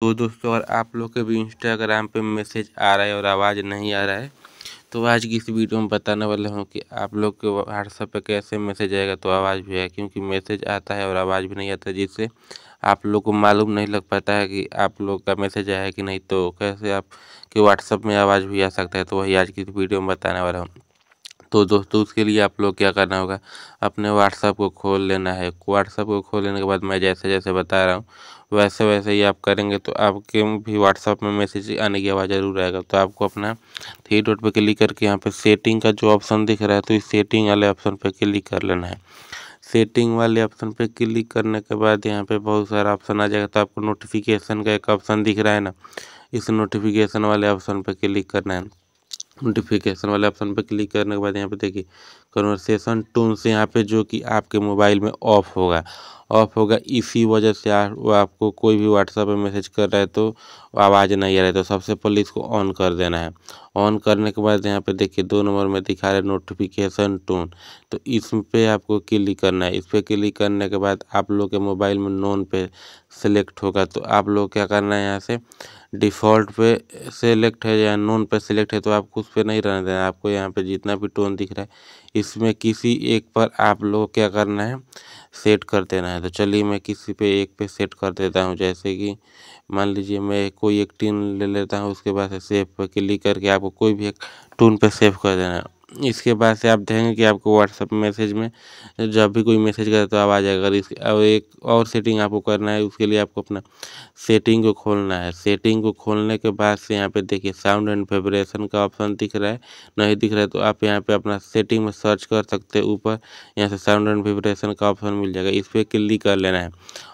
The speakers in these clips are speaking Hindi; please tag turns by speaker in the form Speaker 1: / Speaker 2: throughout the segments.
Speaker 1: तो दोस्तों अगर आप लोग के भी इंस्टाग्राम पे मैसेज आ रहा है और आवाज़ नहीं आ रहा है तो आज की इस वीडियो में बताने वाला हूँ कि आप लोग के व्हाट्सएप पे कैसे मैसेज आएगा तो आवाज़ भी आएगा क्योंकि मैसेज आता है और आवाज़ भी नहीं आता जिससे आप लोग को मालूम नहीं लग पाता है कि आप लोग का मैसेज आया कि नहीं तो कैसे आप के व्हाट्सएप में आवाज़ भी आ सकता है तो वही आज की इस वीडियो में बताने वाला हूँ तो दोस्तों उसके लिए आप लोग क्या करना होगा अपने व्हाट्सअप को खोल लेना है व्हाट्सअप को खोल लेने के बाद मैं जैसे जैसे बता रहा हूँ वैसे वैसे ही आप करेंगे तो आपके भी व्हाट्सअप में मैसेज आने की आवाज़ ज़रूर आएगा तो आपको अपना थ्री डॉट पर क्लिक करके यहाँ पर सेटिंग का जो ऑप्शन दिख रहा है तो इस सेटिंग वाले ऑप्शन पर क्लिक कर लेना है सेटिंग वाले ऑप्शन पे क्लिक करने के बाद यहाँ पे बहुत सारा ऑप्शन आ जाएगा तो आपको नोटिफिकेशन का एक ऑप्शन दिख रहा है ना इस नोटिफिकेशन वाले ऑप्शन पे क्लिक करना है नोटिफिकेशन वाले ऑप्शन पर क्लिक करने के बाद यहाँ पे देखिए कन्वर्सेशन टून से यहाँ पे जो कि आपके मोबाइल में ऑफ होगा ऑफ होगा इसी वजह से आप वो आपको कोई भी व्हाट्सएप पे मैसेज कर रहा है तो आवाज़ नहीं आ रही है तो सबसे पहले इसको ऑन कर देना है ऑन करने के बाद यहाँ पे देखिए दो नंबर में दिखा रहे नोटिफिकेशन टोन तो इस पर आपको क्लिक करना है इस पर क्लिक करने के बाद आप लोग के मोबाइल में नोन पे सेलेक्ट होगा तो आप लोग क्या करना है यहाँ से डिफ़ॉल्ट पे सेलेक्ट है या नोन पे सेलेक्ट है तो आपको उस पर नहीं रहने देना आपको यहाँ पे जितना भी टोन दिख रहा है इसमें किसी एक पर आप लोग क्या करना है सेट कर देना है तो चलिए मैं किसी पे एक पे सेट कर देता हूँ जैसे कि मान लीजिए मैं कोई एक टीन ले लेता हूँ उसके बाद सेव पर क्लिक करके आपको कोई भी एक टोन पर सेव कर देना है इसके बाद से आप देखेंगे कि आपको व्हाट्सअप मैसेज में जब भी कोई मैसेज करे तो आप आ अगर इसके और एक और सेटिंग आपको करना है उसके लिए आपको अपना सेटिंग को खोलना है सेटिंग को खोलने के बाद से यहाँ पे देखिए साउंड एंड वाइब्रेशन का ऑप्शन दिख रहा है नहीं दिख रहा है तो आप यहाँ पे अपना सेटिंग में सर्च कर सकते हैं ऊपर यहाँ से साउंड एंड वाइब्रेशन का ऑप्शन मिल जाएगा इस पर क्लिक कर लेना है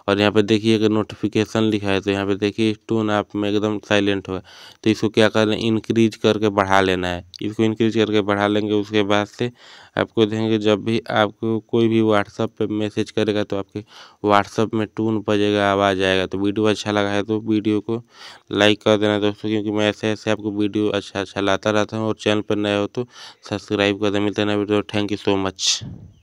Speaker 1: और यहाँ पे देखिए अगर नोटिफिकेशन लिखा है तो यहाँ पे देखिए टोन आप में एकदम साइलेंट होगा तो इसको क्या कर है इंक्रीज करके बढ़ा लेना है इसको इंक्रीज करके बढ़ा लेंगे देंगे उसके बाद से आपको देंगे जब भी आपको कोई भी व्हाट्सअप पे मैसेज करेगा तो आपके व्हाट्सअप में टून बजेगा आवाज़ आएगा तो वीडियो अच्छा लगा है तो वीडियो को लाइक कर देना दोस्तों क्योंकि मैं ऐसे ऐसे आपको वीडियो अच्छा अच्छा लाता रहता हूँ और चैनल पर नया हो तो सब्सक्राइब कर देना मिलते ना video thank you so much